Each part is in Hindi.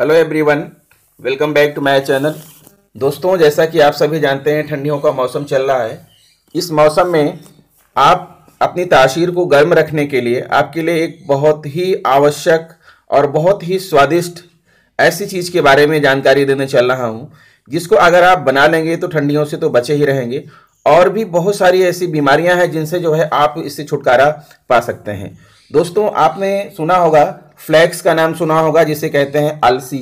hello everyone welcome back to my channel दोस्तों जैसा कि आप सभी जानते हैं ठंडियों का मौसम चल रहा है इस मौसम में आप अपनी ताशीर को गर्म रखने के लिए आपके लिए एक बहुत ही आवश्यक और बहुत ही स्वादिष्ट ऐसी चीज़ के बारे में जानकारी देने चल रहा हूँ जिसको अगर आप बना लेंगे तो ठंडियों से तो बचे ही रहेंगे और भी बहुत सारी ऐसी बीमारियां हैं जिनसे जो है आप इससे छुटकारा पा सकते हैं दोस्तों आपने सुना होगा फ्लैक्स का नाम सुना होगा जिसे कहते हैं अलसी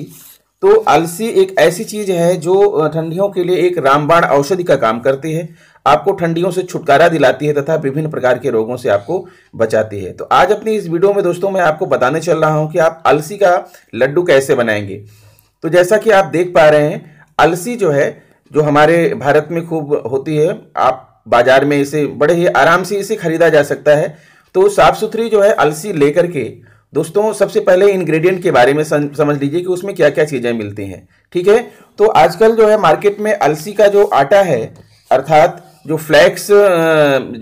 तो अलसी एक ऐसी चीज़ है जो ठंडियों के लिए एक रामबाण औषधि का काम करती है आपको ठंडियों से छुटकारा दिलाती है तथा विभिन्न प्रकार के रोगों से आपको बचाती है तो आज अपनी इस वीडियो में दोस्तों मैं आपको बताने चल रहा हूं कि आप अलसी का लड्डू कैसे बनाएंगे तो जैसा कि आप देख पा रहे हैं अलसी जो है जो हमारे भारत में खूब होती है आप बाजार में इसे बड़े ही आराम से इसे खरीदा जा सकता है तो साफ सुथरी जो है अलसी लेकर के दोस्तों सबसे पहले इंग्रेडिएंट के बारे में समझ लीजिए कि उसमें क्या क्या चीज़ें मिलती हैं ठीक है तो आजकल जो है मार्केट में अलसी का जो आटा है अर्थात जो फ्लैक्स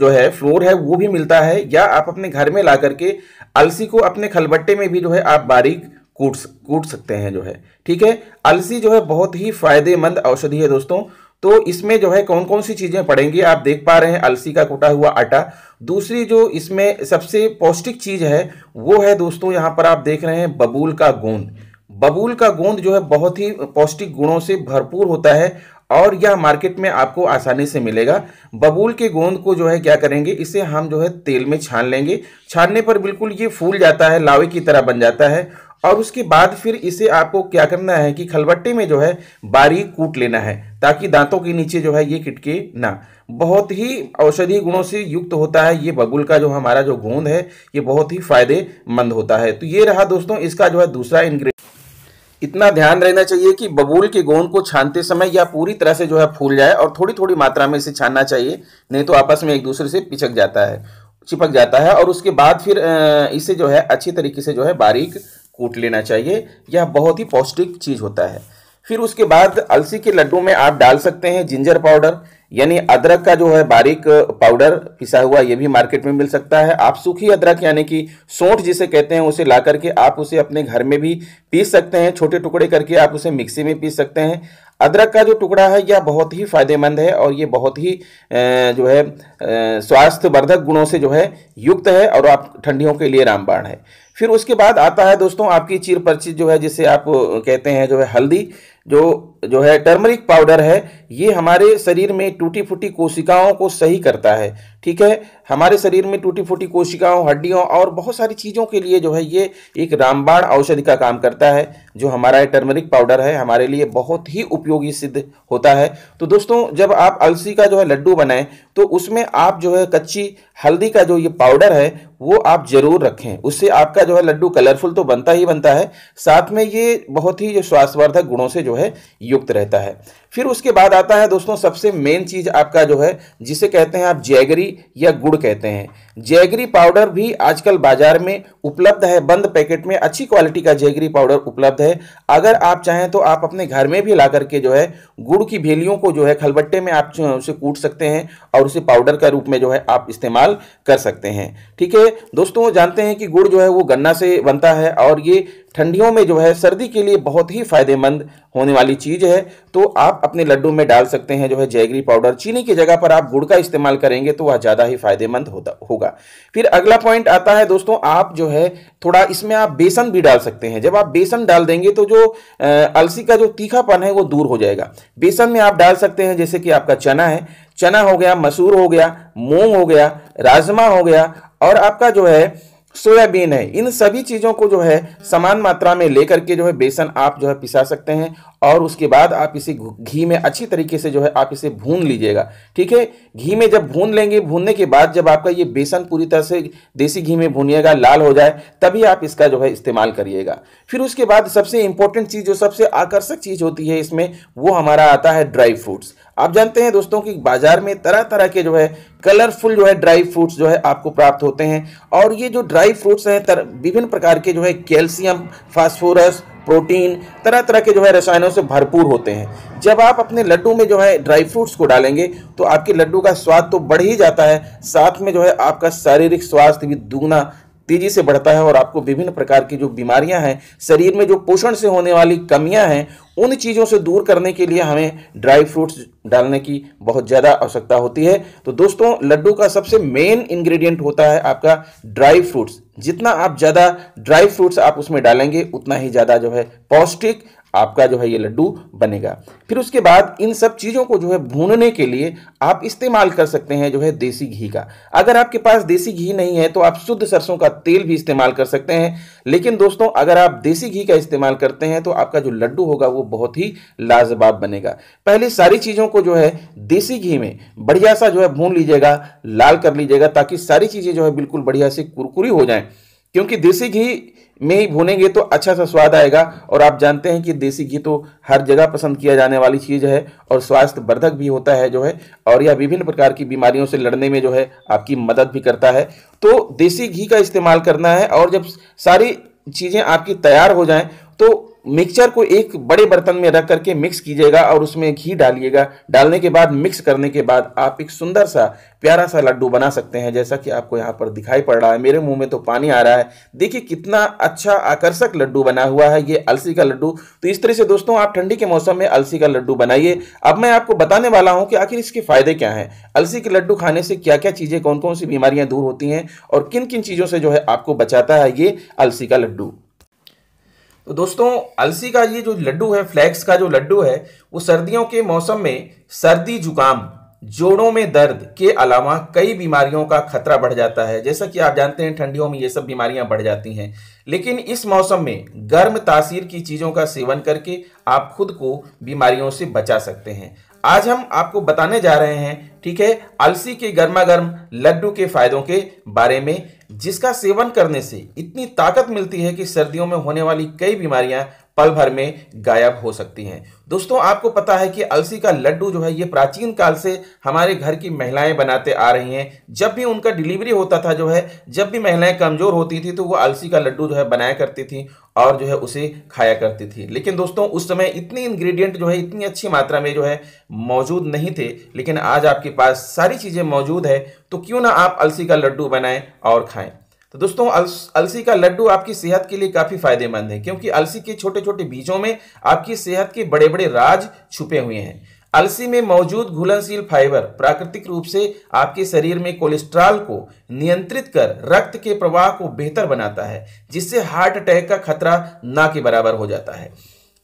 जो है फ्लोर है वो भी मिलता है या आप अपने घर में ला करके अलसी को अपने खलबट्टे में भी जो है आप बारीक कूट कूट सकते हैं जो है ठीक है अलसी जो है बहुत ही फायदेमंद औषधि है दोस्तों तो इसमें जो है कौन कौन सी चीज़ें पड़ेंगी आप देख पा रहे हैं अलसी का कूटा हुआ आटा दूसरी जो इसमें सबसे पौष्टिक चीज़ है वो है दोस्तों यहाँ पर आप देख रहे हैं बबूल का गोंद बबूल का गोंद जो है बहुत ही पौष्टिक गुणों से भरपूर होता है और यह मार्केट में आपको आसानी से मिलेगा बबूल के गोंद को जो है क्या करेंगे इसे हम जो है तेल में छान लेंगे छानने पर बिल्कुल ये फूल जाता है लावे की तरह बन जाता है और उसके बाद फिर इसे आपको क्या करना है कि खलबट्टे में जो है बारीक कूट लेना है ताकि दांतों के नीचे जो है ये किटके ना बहुत ही औषधीय गुणों से युक्त होता है ये बबुल का जो हमारा जो गोंद है ये बहुत ही फायदेमंद होता है तो ये रहा दोस्तों इसका जो है दूसरा इन्ग्रीडियंट इतना ध्यान रहना चाहिए कि बबूल की गोंद को छानते समय या पूरी तरह से जो है फूल जाए और थोड़ी थोड़ी मात्रा में इसे छानना चाहिए नहीं तो आपस में एक दूसरे से पिचक जाता है चिपक जाता है और उसके बाद फिर इसे जो है अच्छी तरीके से जो है बारीक कूट लेना चाहिए यह बहुत ही पौष्टिक चीज़ होता है फिर उसके बाद अलसी के लड्डू में आप डाल सकते हैं जिंजर पाउडर यानी अदरक का जो है बारीक पाउडर पिसा हुआ ये भी मार्केट में मिल सकता है आप सूखी अदरक यानी कि सोंठ जिसे कहते हैं उसे ला करके आप उसे अपने घर में भी पीस सकते हैं छोटे टुकड़े करके आप उसे मिक्सी में पीस सकते हैं अदरक का जो टुकड़ा है यह बहुत ही फायदेमंद है और ये बहुत ही जो है स्वास्थ्यवर्धक गुणों से जो है युक्त है और आप ठंडियों के लिए रामबाण है फिर उसके बाद आता है दोस्तों आपकी चीर परचित जो है जिसे आप कहते हैं जो है हल्दी जो जो है टर्मरिक पाउडर है ये हमारे शरीर में टूटी फूटी कोशिकाओं को सही करता है ठीक है हमारे शरीर में टूटी फूटी कोशिकाओं हड्डियों और बहुत सारी चीज़ों के लिए जो है ये एक रामबाण औषधि का काम करता है जो हमारा ये टर्मरिक पाउडर है हमारे लिए बहुत ही उपयोगी सिद्ध होता है तो दोस्तों जब आप अलसी का जो है लड्डू बनाएं तो उसमें आप जो है कच्ची हल्दी का जो ये पाउडर है वो आप ज़रूर रखें उससे आपका जो है लड्डू कलरफुल तो बनता ही बनता है साथ में ये बहुत ही जो स्वास्थ्यवर्धक गुणों से जो है युक्त रहता है फिर उसके बाद आता है दोस्तों सबसे मेन चीज़ आपका जो है जिसे कहते हैं आप जैगरी या गुड़ कहते हैं जैगरी पाउडर भी आजकल बाजार में उपलब्ध है बंद पैकेट में अच्छी क्वालिटी का जैगरी पाउडर उपलब्ध है अगर आप चाहें तो आप अपने घर में भी ला करके जो है गुड़ की भेलियों को जो है खलबट्टे में आप उसे कूट सकते हैं और उसे पाउडर का रूप में जो है आप इस्तेमाल कर सकते हैं ठीक है दोस्तों जानते हैं कि गुड़ जो है वो गन्ना से बनता है और ये ठंडियों में जो है सर्दी के लिए बहुत ही फायदेमंद होने वाली चीज़ है तो आप अपने लड्डू में डाल सकते हैं जो है जैगरी पाउडर चीनी की जगह पर आप गुड़ का इस्तेमाल करेंगे तो वह ज़्यादा ही फायदेमंद होता होगा होगा फिर अगला पॉइंट आता है दोस्तों आप जो है थोड़ा इसमें आप बेसन भी डाल सकते हैं जब आप बेसन डाल देंगे तो जो अलसी का जो तीखापन है वो दूर हो जाएगा बेसन में आप डाल सकते हैं जैसे कि आपका चना है चना हो गया मसूर हो गया मूंग हो गया राजमा हो गया और आपका जो है सोयाबीन है इन सभी चीज़ों को जो है समान मात्रा में लेकर के जो है बेसन आप जो है पिसा सकते हैं और उसके बाद आप इसे घी में अच्छी तरीके से जो है आप इसे भून लीजिएगा ठीक है घी में जब भून लेंगे भूनने के बाद जब आपका ये बेसन पूरी तरह से देसी घी में भूनिएगा लाल हो जाए तभी आप इसका जो है इस्तेमाल करिएगा फिर उसके बाद सबसे इंपॉर्टेंट चीज़ जो सबसे आकर्षक चीज़ होती है इसमें वो हमारा आता है ड्राई फ्रूट्स आप जानते हैं दोस्तों कि बाजार में तरह तरह के जो है कलरफुल जो है ड्राई फ्रूट्स जो है आपको प्राप्त होते हैं और ये जो ड्राई फ्रूट्स हैं विभिन्न प्रकार के जो है कैल्शियम फास्फोरस प्रोटीन तरह तरह के जो है रसायनों से भरपूर होते हैं जब आप अपने लड्डू में जो है ड्राई फ्रूट्स को डालेंगे तो आपके लड्डू का स्वाद तो बढ़ ही जाता है साथ में जो है आपका शारीरिक स्वास्थ्य भी दुगना तेजी से बढ़ता है और आपको विभिन्न प्रकार की जो बीमारियां हैं शरीर में जो पोषण से होने वाली कमियां हैं उन चीज़ों से दूर करने के लिए हमें ड्राई फ्रूट्स डालने की बहुत ज़्यादा आवश्यकता होती है तो दोस्तों लड्डू का सबसे मेन इंग्रेडिएंट होता है आपका ड्राई फ्रूट्स जितना आप ज़्यादा ड्राई फ्रूट्स आप उसमें डालेंगे उतना ही ज़्यादा जो है पौष्टिक आपका जो है ये लड्डू बनेगा फिर उसके बाद इन सब चीज़ों को जो है भूनने के लिए आप इस्तेमाल कर सकते हैं जो है देसी घी का अगर आपके पास देसी घी नहीं है तो आप शुद्ध सरसों का तेल भी इस्तेमाल कर सकते हैं लेकिन दोस्तों अगर आप देसी घी का इस्तेमाल करते हैं तो आपका जो लड्डू होगा वो बहुत ही लाजवाब बनेगा पहले सारी चीज़ों को जो है देसी घी में बढ़िया सा जो है भून लीजिएगा लाल कर लीजिएगा ताकि सारी चीज़ें जो है बिल्कुल बढ़िया से कुरकुरी हो जाएँ क्योंकि देसी घी में ही भूनेंगे तो अच्छा सा स्वाद आएगा और आप जानते हैं कि देसी घी तो हर जगह पसंद किया जाने वाली चीज़ है और स्वास्थ्य वर्धक भी होता है जो है और यह विभिन्न प्रकार की बीमारियों से लड़ने में जो है आपकी मदद भी करता है तो देसी घी का इस्तेमाल करना है और जब सारी चीज़ें आपकी तैयार हो जाएँ तो मिक्सचर को एक बड़े बर्तन में रख करके मिक्स कीजिएगा और उसमें घी डालिएगा डालने के बाद मिक्स करने के बाद आप एक सुंदर सा प्यारा सा लड्डू बना सकते हैं जैसा कि आपको यहाँ पर दिखाई पड़ रहा है मेरे मुंह में तो पानी आ रहा है देखिए कितना अच्छा आकर्षक लड्डू बना हुआ है ये अलसी का लड्डू तो इस तरह से दोस्तों आप ठंडी के मौसम में अलसी का लड्डू बनाइए अब मैं आपको बताने वाला हूँ कि आखिर इसके फायदे क्या हैं अलसी के लड्डू खाने से क्या क्या चीज़ें कौन कौन सी बीमारियाँ दूर होती हैं और किन किन चीज़ों से जो है आपको बचाता है ये अलसी का लड्डू तो दोस्तों अलसी का ये जो लड्डू है फ्लैक्स का जो लड्डू है वो सर्दियों के मौसम में सर्दी जुकाम जोड़ों में दर्द के अलावा कई बीमारियों का खतरा बढ़ जाता है जैसा कि आप जानते हैं ठंडियों में ये सब बीमारियां बढ़ जाती हैं लेकिन इस मौसम में गर्म तासीर की चीज़ों का सेवन करके आप खुद को बीमारियों से बचा सकते हैं आज हम आपको बताने जा रहे हैं ठीक है अलसी के गर्मा गर्म लड्डू के फायदों के बारे में जिसका सेवन करने से इतनी ताकत मिलती है कि सर्दियों में होने वाली कई बीमारियां पल भर में गायब हो सकती हैं दोस्तों आपको पता है कि अलसी का लड्डू जो है ये प्राचीन काल से हमारे घर की महिलाएं बनाते आ रही हैं जब भी उनका डिलीवरी होता था जो है जब भी महिलाएं कमज़ोर होती थी तो वो अलसी का लड्डू जो है बनाया करती थी और जो है उसे खाया करती थी लेकिन दोस्तों उस समय इतने इन्ग्रीडियंट जो है इतनी अच्छी मात्रा में जो है मौजूद नहीं थे लेकिन आज आपके पास सारी चीज़ें मौजूद है तो क्यों ना आप अलसी का लड्डू बनाएं और खाएँ तो दोस्तों अलसी का लड्डू आपकी सेहत के लिए काफ़ी फायदेमंद है क्योंकि अलसी के छोटे छोटे बीजों में आपकी सेहत के बड़े बड़े राज छुपे हुए हैं अलसी में मौजूद घुलनशील फाइबर प्राकृतिक रूप से आपके शरीर में कोलेस्ट्रॉल को नियंत्रित कर रक्त के प्रवाह को बेहतर बनाता है जिससे हार्ट अटैक का खतरा ना के बराबर हो जाता है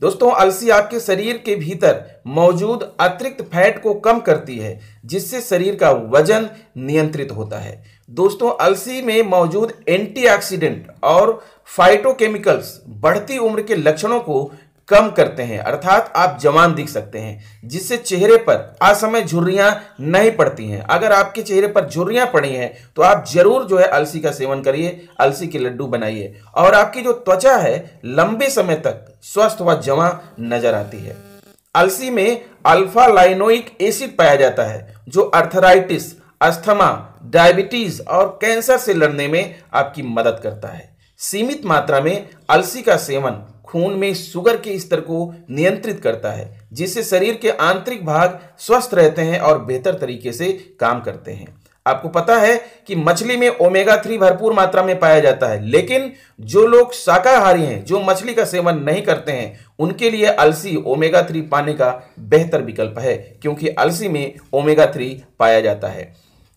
दोस्तों अलसी आपके शरीर के भीतर मौजूद अतिरिक्त फैट को कम करती है जिससे शरीर का वजन नियंत्रित होता है दोस्तों अलसी में मौजूद एंटीऑक्सीडेंट और फाइटोकेमिकल्स बढ़ती उम्र के लक्षणों को कम करते हैं अर्थात आप जवान दिख सकते हैं जिससे चेहरे पर असमय झुर्रियां नहीं पड़ती हैं अगर आपके चेहरे पर झुर्रियां पड़ी हैं तो आप जरूर जो है अलसी का सेवन करिए अलसी के लड्डू बनाइए और आपकी जो त्वचा है लंबे समय तक स्वस्थ व जमा नजर आती है अलसी में अल्फा लाइनोइक एसिड पाया जाता है जो अर्थराइटिस अस्थमा डायबिटीज और कैंसर से लड़ने में आपकी मदद करता है सीमित मात्रा में अलसी का सेवन खून में शुगर के स्तर को नियंत्रित करता है जिससे शरीर के आंतरिक भाग स्वस्थ रहते हैं और बेहतर तरीके से काम करते हैं आपको पता है कि मछली में ओमेगा थ्री भरपूर मात्रा में पाया जाता है लेकिन जो लोग शाकाहारी हैं जो मछली का सेवन नहीं करते हैं उनके लिए अलसी ओमेगा थ्री पाने का बेहतर विकल्प है क्योंकि अलसी में ओमेगा थ्री पाया जाता है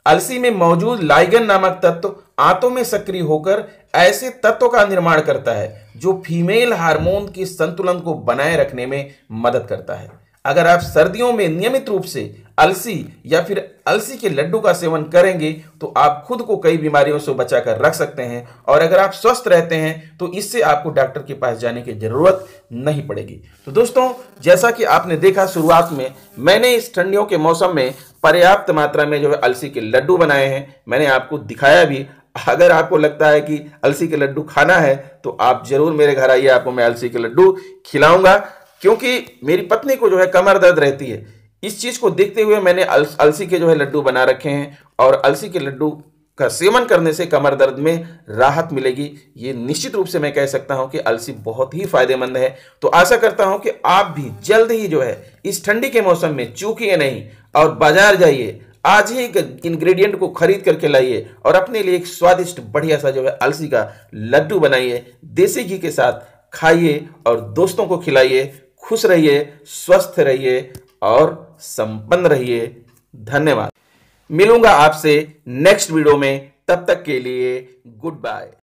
अलसी में मौजूद लाइगन नामक तत्व आंतों में सक्रिय होकर ऐसे तत्व का निर्माण करता है जो फीमेल हार्मोन के संतुलन को बनाए रखने में मदद करता है अगर आप सर्दियों में नियमित रूप से अलसी या फिर अलसी के लड्डू का सेवन करेंगे तो आप खुद को कई बीमारियों से बचा कर रख सकते हैं और अगर आप स्वस्थ रहते हैं तो इससे आपको डॉक्टर के पास जाने की ज़रूरत नहीं पड़ेगी तो दोस्तों जैसा कि आपने देखा शुरुआत में मैंने इस ठंडियों के मौसम में पर्याप्त मात्रा में जो है अलसी के लड्डू बनाए हैं मैंने आपको दिखाया भी अगर आपको लगता है कि अलसी के लड्डू खाना है तो आप जरूर मेरे घर आइए आपको मैं अलसी के लड्डू खिलाऊंगा क्योंकि मेरी पत्नी को जो है कमर दर्द रहती है इस चीज़ को देखते हुए मैंने अल, अलसी के जो है लड्डू बना रखे हैं और अलसी के लड्डू का सेवन करने से कमर दर्द में राहत मिलेगी ये निश्चित रूप से मैं कह सकता हूँ कि अलसी बहुत ही फायदेमंद है तो आशा करता हूँ कि आप भी जल्द ही जो है इस ठंडी के मौसम में चूकिए नहीं और बाजार जाइए आज ही इंग्रेडिएंट को खरीद करके लाइए और अपने लिए एक स्वादिष्ट बढ़िया सा जो है अलसी का लड्डू बनाइए देसी घी के साथ खाइए और दोस्तों को खिलाइए खुश रहिए स्वस्थ रहिए और संपन्न रहिए धन्यवाद मिलूंगा आपसे नेक्स्ट वीडियो में तब तक के लिए गुड बाय